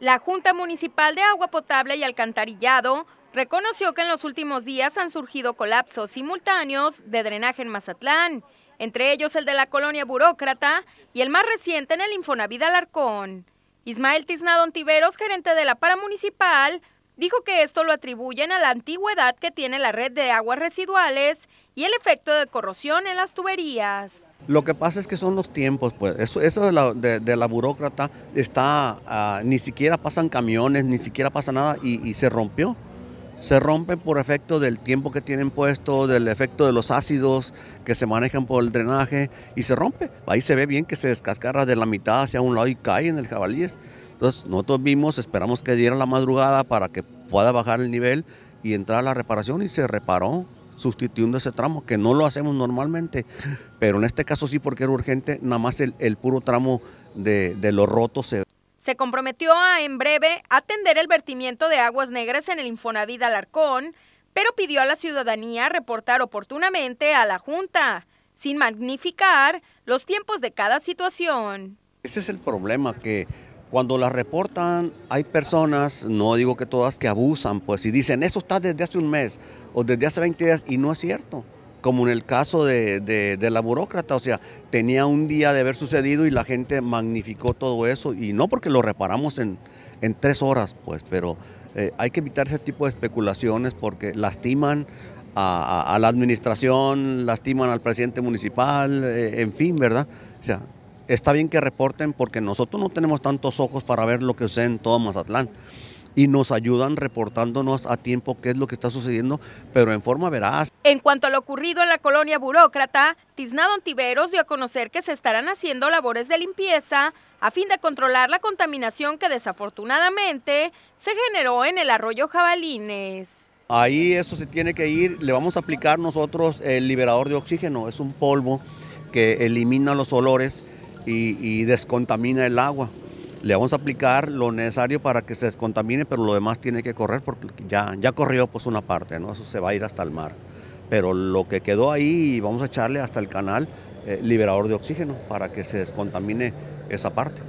La Junta Municipal de Agua Potable y Alcantarillado reconoció que en los últimos días han surgido colapsos simultáneos de drenaje en Mazatlán, entre ellos el de la colonia burócrata y el más reciente en el Infonavida Alarcón. Ismael Tiznado Tiveros, gerente de la para municipal, dijo que esto lo atribuyen a la antigüedad que tiene la red de aguas residuales y el efecto de corrosión en las tuberías. Lo que pasa es que son los tiempos, pues. Eso, de, la, burócrata está, ah, ni siquiera pasan camiones, ni siquiera pasa nada y, se rompió. Se rompe por efecto del tiempo que tienen puesto, del efecto de los ácidos que se manejan por el drenaje y se rompe. Ahí se ve bien que se descascara de la mitad hacia un lado y cae en el jabalíes. Entonces nosotros vimos, esperamos que diera la madrugada para que pueda bajar el nivel y entrar a la reparación y se reparó sustituyendo ese tramo, que no lo hacemos normalmente, pero en este caso sí porque era urgente, nada más el, puro tramo de, de los rotos se... Se comprometió a, en breve, atender el vertimiento de aguas negras en el Infonavit Alarcón, pero pidió a la ciudadanía reportar oportunamente a la Junta, sin magnificar los tiempos de cada situación. Ese es el problema, que cuando la reportan, hay personas, no digo que todas, que abusan, pues, y dicen, eso está desde hace un mes o desde hace 20 días, y no es cierto. Como en el caso de, la burócrata, o sea, tenía un día de haber sucedido y la gente magnificó todo eso, y no porque lo reparamos en, tres horas, pues, pero eh, hay que evitar ese tipo de especulaciones porque lastiman a, la administración, lastiman al presidente municipal, eh, en fin, ¿verdad? O sea, está bien que reporten porque nosotros no tenemos tantos ojos para ver lo que sucede en todo Mazatlán y nos ayudan reportándonos a tiempo qué es lo que está sucediendo, pero en forma veraz. En cuanto a lo ocurrido en la colonia burócrata, Tiznado Antiveros dio a conocer que se estarán haciendo labores de limpieza a fin de controlar la contaminación que desafortunadamente se generó en el arroyo Jabalines. Ahí eso se tiene que ir, le vamos a aplicar nosotros el liberador de oxígeno, es un polvo que elimina los olores y, descontamina el agua. Le vamos a aplicar lo necesario para que se descontamine, pero lo demás tiene que correr porque ya, ya corrió pues una parte, ¿no? Eso se va a ir hasta el mar. Pero lo que quedó ahí vamos a echarle hasta el canal eh, liberador de oxígeno para que se descontamine esa parte.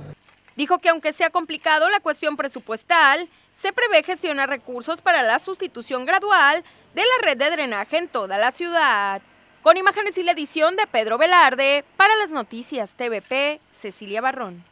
Dijo que aunque sea complicado la cuestión presupuestal, se prevé gestionar recursos para la sustitución gradual de la red de drenaje en toda la ciudad. Con imágenes y la edición de Pedro Velarde, para las noticias TVP, Cecilia Barrón.